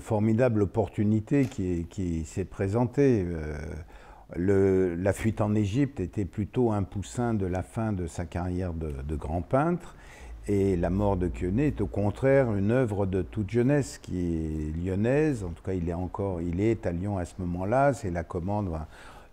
formidable opportunité qui, s'est présentée. Euh, la fuite en Égypte était plutôt un poussin de la fin de sa carrière de, grand peintre. Et la mort de Quenet est au contraire une œuvre de toute jeunesse qui est lyonnaise. En tout cas, il est encore, il est à Lyon à ce moment-là. C'est la commande.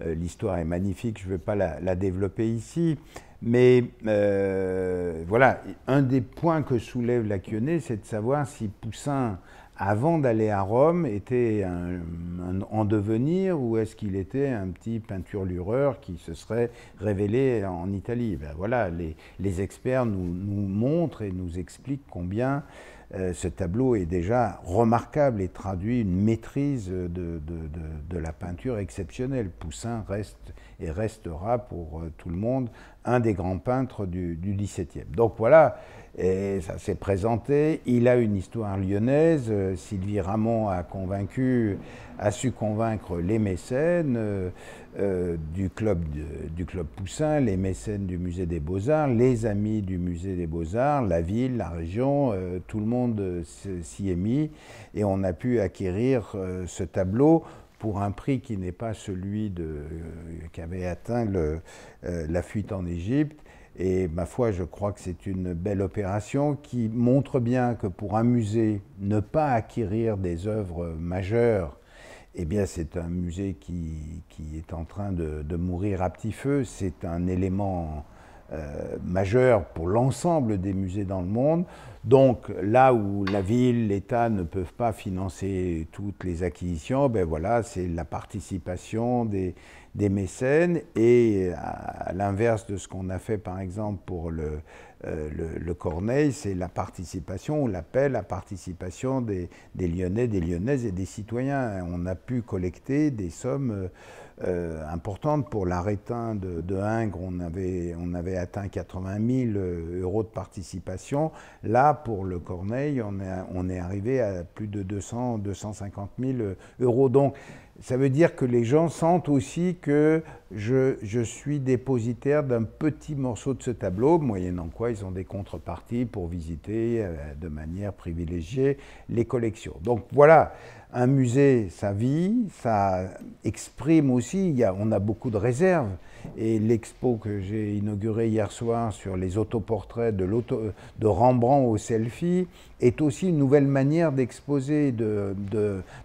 Euh, l'histoire est magnifique. Je ne vais pas la développer ici. Mais euh, voilà, un des points que soulève la question, c'est de savoir si Poussin, avant d'aller à Rome, était un, en devenir ou est-ce qu'il était un petit peinture-lureur qui se serait révélé en Italie. Ben voilà, les, experts nous, montrent et nous expliquent combien euh, ce tableau est déjà remarquable et traduit une maîtrise de, de la peinture exceptionnelle. Poussin reste et restera pour euh, tout le monde un des grands peintres du, XVIIe. Donc voilà, et ça s'est présenté. Il a une histoire lyonnaise. Euh, Sylvie Ramon a convaincu, a su convaincre les mécènes euh, du, club du club Poussin, les mécènes du musée des Beaux-Arts, les amis du musée des Beaux-Arts, la ville, la région, tout le monde s'y est mis et on a pu acquérir ce tableau pour un prix qui n'est pas celui de, euh, qu'avait atteint euh, la fuite en Égypte. Et ma foi, je crois que c'est une belle opération qui montre bien que pour un musée, ne pas acquérir des œuvres majeures, eh bien c'est un musée qui, qui est en train de, de, mourir à petit feu. C'est un élément euh, majeur pour l'ensemble des musées dans le monde. Donc là où la ville, l'État ne peuvent pas financer toutes les acquisitions, ben voilà, c'est la participation des, des mécènes et euh, à l'inverse de ce qu'on a fait par exemple pour le, euh, le, Corneille, c'est la participation, l'appel à la participation des, Lyonnais, des Lyonnaises et des citoyens. On a pu collecter des sommes euh, importantes pour l'arétin de, de Ingres, on avait, on avait atteint 80 000 euros de participation. Là, pour le Corneille, on, est on est arrivé à plus de 200, 250 000 euros. Donc, ça veut dire que les gens sentent aussi que je, suis dépositaire d'un petit morceau de ce tableau, moyennant quoi ils ont des contreparties pour visiter euh, de manière privilégiée les collections. Donc voilà, un musée, ça vit, ça exprime aussi, on a beaucoup de réserves. Et l'expo que j'ai inaugurée hier soir sur les autoportraits de, Rembrandt au selfie est aussi une nouvelle manière d'exposer, de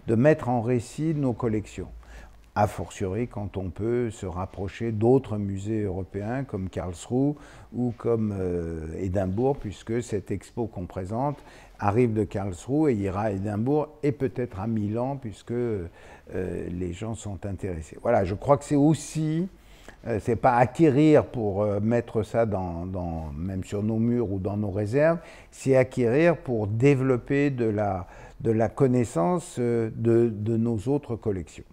mettre en récit nos collections a fortiori quand on peut se rapprocher d'autres musées européens comme Karlsruhe ou comme euh, Édimbourg, puisque cette expo qu'on présente arrive de Karlsruhe et ira à Édimbourg et peut-être à Milan, puisque euh, les gens sont intéressés. Voilà, je crois que c'est aussi, euh, c'est pas acquérir pour mettre ça même sur nos murs ou dans nos réserves, c'est acquérir pour développer de la, de la connaissance de nos autres collections.